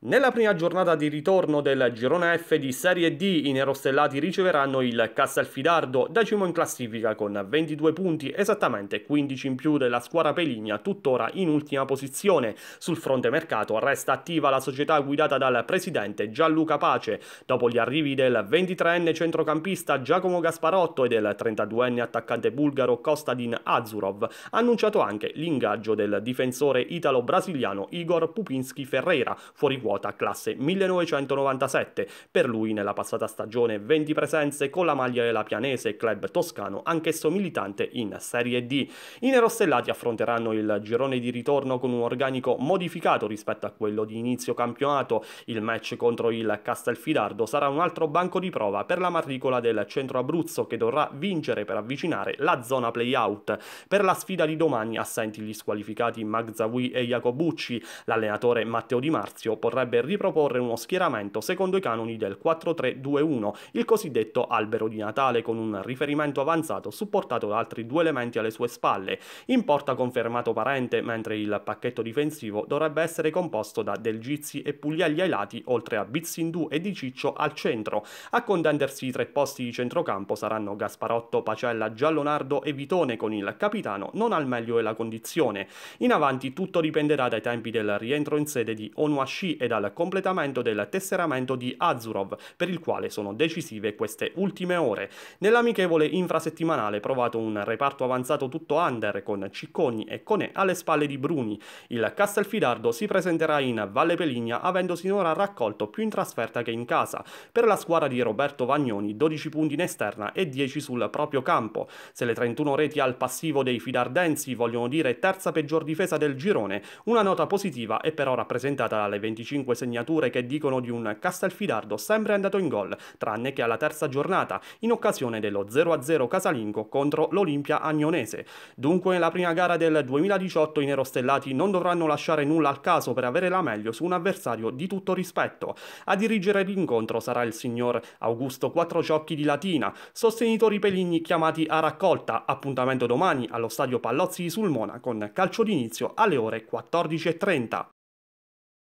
Nella prima giornata di ritorno del girone F di Serie D i nerostellati riceveranno il Castelfidardo, decimo in classifica con 22 punti, esattamente 15 in più della squadra Peligna, tuttora in ultima posizione. Sul fronte mercato resta attiva la società guidata dal presidente Gianluca Pace. Dopo gli arrivi del 23enne centrocampista Giacomo Gasparotto e del 32enne attaccante bulgaro Kostadin Azurov, ha annunciato anche l'ingaggio del difensore italo-brasiliano Igor Pupinski Ferreira, fuori quota classe 1997. Per lui nella passata stagione 20 presenze con la maglia della Pianese, club toscano, anch'esso militante in Serie D. I nerostellati affronteranno il girone di ritorno con un organico modificato rispetto a quello di inizio campionato. Il match contro il Castelfidardo sarà un altro banco di prova per la matricola del Centro Abruzzo che dovrà vincere per avvicinare la zona playout. Per la sfida di domani assenti gli squalificati Magzawi e Jacobucci. L'allenatore Matteo Di Marzio porrà vorrebbe riproporre uno schieramento secondo i canoni del 4-3-2-1, il cosiddetto albero di Natale, con un riferimento avanzato supportato da altri due elementi alle sue spalle. In porta confermato Parente, mentre il pacchetto difensivo dovrebbe essere composto da Del Gizzi e Puglielli ai lati, oltre a Bizzindù e Di Ciccio al centro. A contendersi i tre posti di centrocampo saranno Gasparotto, Pacella, Giallonardo e Vitone, con il capitano non al meglio della condizione. In avanti tutto dipenderà dai tempi del rientro in sede di Onuashi e e dal completamento del tesseramento di Azurov, per il quale sono decisive queste ultime ore. Nell'amichevole infrasettimanale provato un reparto avanzato tutto under con Cicconi e Cone alle spalle di Bruni. Il Castelfidardo si presenterà in Valle Peligna avendo sinora raccolto più in trasferta che in casa. Per la squadra di Roberto Vagnoni 12 punti in esterna e 10 sul proprio campo. Se le 31 reti al passivo dei fidardensi vogliono dire terza peggior difesa del girone, una nota positiva è però rappresentata dalle 25 5 segnature che dicono di un Castelfidardo sempre andato in gol, tranne che alla terza giornata, in occasione dello 0-0 casalingo contro l'Olimpia Agnonese. Dunque nella prima gara del 2018 i nerostellati non dovranno lasciare nulla al caso per avere la meglio su un avversario di tutto rispetto. A dirigere l'incontro sarà il signor Augusto Quattrociocchi di Latina, sostenitori peligni chiamati a raccolta, appuntamento domani allo stadio Pallozzi di Sulmona con calcio d'inizio alle ore 14.30.